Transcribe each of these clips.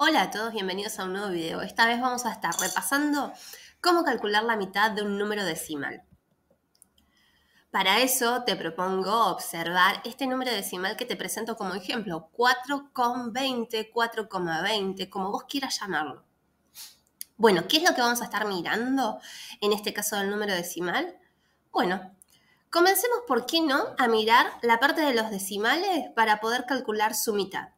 Hola a todos, bienvenidos a un nuevo video. Esta vez vamos a estar repasando cómo calcular la mitad de un número decimal. Para eso te propongo observar este número decimal que te presento como ejemplo, 4,20, 4,20, como vos quieras llamarlo. Bueno, ¿qué es lo que vamos a estar mirando en este caso del número decimal? Bueno, comencemos, ¿por qué no?, a mirar la parte de los decimales para poder calcular su mitad.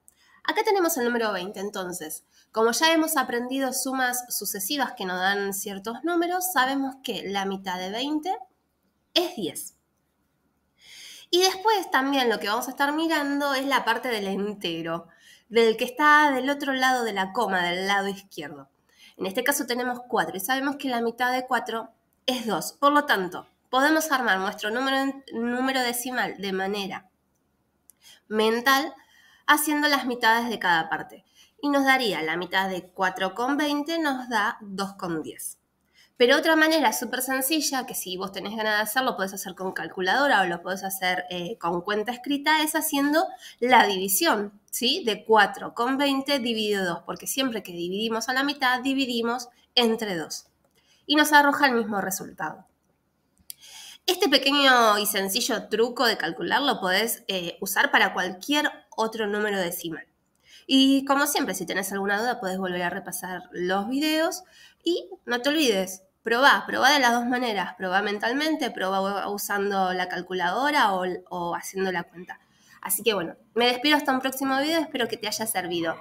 Acá tenemos el número 20, entonces, como ya hemos aprendido sumas sucesivas que nos dan ciertos números, sabemos que la mitad de 20 es 10. Y después también lo que vamos a estar mirando es la parte del entero, del que está del otro lado de la coma, del lado izquierdo. En este caso tenemos 4 y sabemos que la mitad de 4 es 2. Por lo tanto, podemos armar nuestro número, número decimal de manera mental haciendo las mitades de cada parte. Y nos daría la mitad de 4,20, nos da 2,10. Pero otra manera súper sencilla, que si vos tenés ganas de hacerlo, podés hacer con calculadora o lo podés hacer eh, con cuenta escrita, es haciendo la división, ¿sí? De 4,20 dividido 2, porque siempre que dividimos a la mitad, dividimos entre 2. Y nos arroja el mismo resultado. Este pequeño y sencillo truco de calcular lo podés eh, usar para cualquier otro número decimal. Y como siempre, si tenés alguna duda, puedes volver a repasar los videos y no te olvides, probá, probá de las dos maneras, probá mentalmente, probá usando la calculadora o, o haciendo la cuenta. Así que bueno, me despido hasta un próximo video, espero que te haya servido.